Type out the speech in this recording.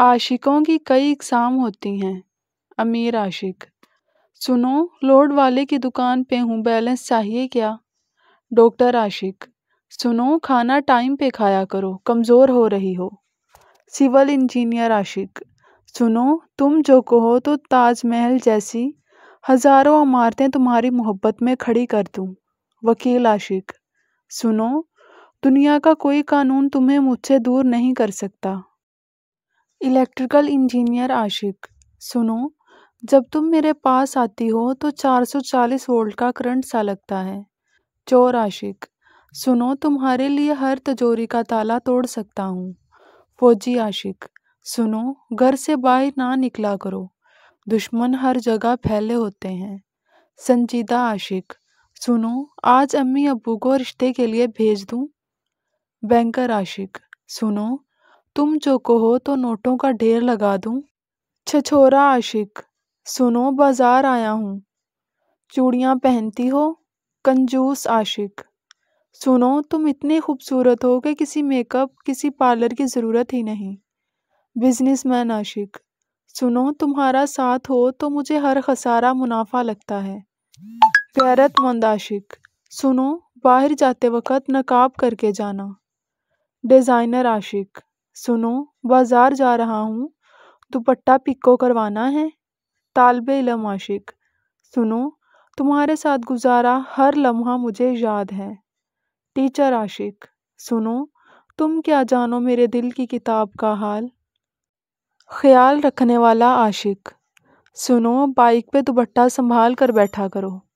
आशिकों की कई इकसाम होती हैं अमीर आशिक सुनो लोड वाले की दुकान पे हूँ बैलेंस चाहिए क्या डॉक्टर आशिक सुनो खाना टाइम पे खाया करो कमज़ोर हो रही हो सिविल इंजीनियर आशिक सुनो तुम जो कहो तो ताजमहल जैसी हज़ारों इमारतें तुम्हारी मोहब्बत में खड़ी कर दूँ वकील आशिक सुनो दुनिया का कोई कानून तुम्हें मुझसे दूर नहीं कर सकता इलेक्ट्रिकल इंजीनियर आशिक सुनो जब तुम मेरे पास आती हो तो 440 वोल्ट का करंट सा लगता है चोर आशिक सुनो तुम्हारे लिए हर तजोरी का ताला तोड़ सकता हूँ फौजी आशिक सुनो घर से बाहर ना निकला करो दुश्मन हर जगह फैले होते हैं संजीदा आशिक सुनो आज अम्मी अबू को रिश्ते के लिए भेज दूँ बैंकर आशिक सुनो तुम जो कहो तो नोटों का ढेर लगा दूं छछोरा आशिक सुनो बाजार आया हूँ चूड़ियाँ पहनती हो कंजूस आशिक सुनो तुम इतने खूबसूरत हो कि किसी मेकअप किसी पार्लर की ज़रूरत ही नहीं बिजनेसमैन आशिक सुनो तुम्हारा साथ हो तो मुझे हर खसारा मुनाफा लगता है गैरतमंद आशिक सुनो बाहर जाते वक्त नकाब करके जाना डिज़ाइनर आशिक सुनो बाज़ार जा रहा हूँ दुपट्टा पिको करवाना है तालब इलम आशिक सुनो तुम्हारे साथ गुजारा हर लम्हा मुझे याद है टीचर आशिक सुनो तुम क्या जानो मेरे दिल की किताब का हाल ख्याल रखने वाला आशिक सुनो बाइक पे दुपट्टा संभाल कर बैठा करो